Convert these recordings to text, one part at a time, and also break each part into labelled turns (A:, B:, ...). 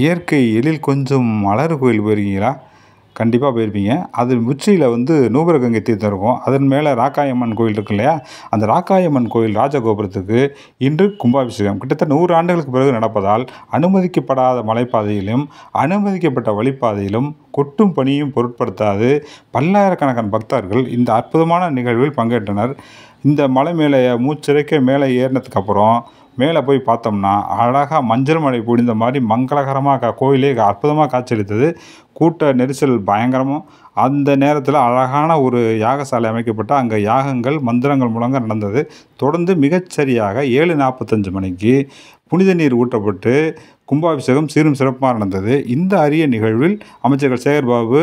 A: இயற்கை எழில் கொஞ்சம் மலர் கோயில் போயிருக்கீங்களா கண்டிப்பாக போயிருப்பீங்க அது உச்சியில் வந்து நூபரகங்கை தீர்த்தம் இருக்கும் அதன் மேலே ராக்காயம்மன் கோயில் இருக்கு இல்லையா அந்த ராக்காயம்மன் கோயில் ராஜகோபுரத்துக்கு இன்று கும்பாபிஷேகம் கிட்டத்தட்ட நூறு ஆண்டுகளுக்கு பிறகு நடப்பதால் அனுமதிக்கப்படாத மலைப்பாதையிலும் அனுமதிக்கப்பட்ட வழிப்பாதையிலும் கொட்டும் பணியும் பொருட்படுத்தாது பல்லாயிரக்கணக்கான பக்தர்கள் இந்த அற்புதமான நிகழ்வில் பங்கேற்றனர் இந்த மலை மேலே மூச்சிறைக்க மேலே ஏறினதுக்கப்புறம் மேலே போய் பார்த்தோம்னா அழகாக மஞ்சள் மழை பொழிந்த மாதிரி மங்களகரமாக கோயிலே அற்புதமாக காட்சியளித்தது கூட்ட நெரிசல் பயங்கரமும் அந்த நேரத்தில் அழகான ஒரு யாகசாலை அமைக்கப்பட்டு அங்கே யாகங்கள் மந்திரங்கள் மூலங்க நடந்தது தொடர்ந்து மிகச்சரியாக ஏழு நாற்பத்தஞ்சு மணிக்கு புனித நீர் ஊட்டப்பட்டு கும்பாபிஷேகம் சீரும் சிறப்பாக நடந்தது இந்த அரிய நிகழ்வில் அமைச்சர்கள் சேகர்பாபு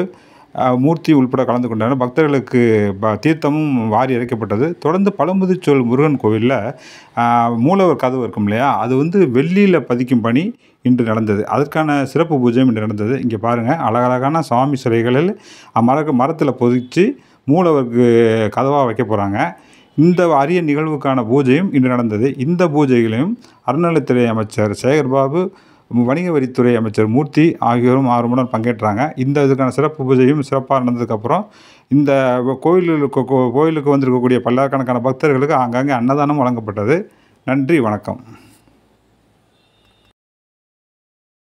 A: மூர்த்தி உள்பட கலந்து கொண்டனர் பக்தர்களுக்கு ப தீர்த்தமும் வாரி இறைக்கப்பட்டது தொடர்ந்து பழமுதிர்ச்சோல் முருகன் கோவிலில் மூலவர் கதவு இருக்கும் இல்லையா அது வந்து வெள்ளியில் பதிக்கும் பணி இன்று நடந்தது அதற்கான சிறப்பு பூஜையும் இன்று நடந்தது இங்கே பாருங்கள் அழகழகான சுவாமி சிலைகளில் மர மரத்தில் பொதிச்சு மூலவருக்கு கதவாக வைக்க போகிறாங்க இந்த அரிய நிகழ்வுக்கான பூஜையும் இன்று நடந்தது இந்த பூஜைகளையும் அறநிலையத்துறை அமைச்சர் சேகர்பாபு வணிக வரித்துறை அமைச்சர் மூர்த்தி ஆகியோரும் ஆர்வமுடன் பங்கேற்றாங்க இந்த இதுக்கான சிறப்பு பூஜையும் சிறப்பாக நடந்ததுக்கப்புறம் இந்த கோயிலுக்கு கோயிலுக்கு வந்திருக்கக்கூடிய பல்லாயிரக்கணக்கான பக்தர்களுக்கு ஆங்காங்கே அன்னதானம் வழங்கப்பட்டது நன்றி வணக்கம்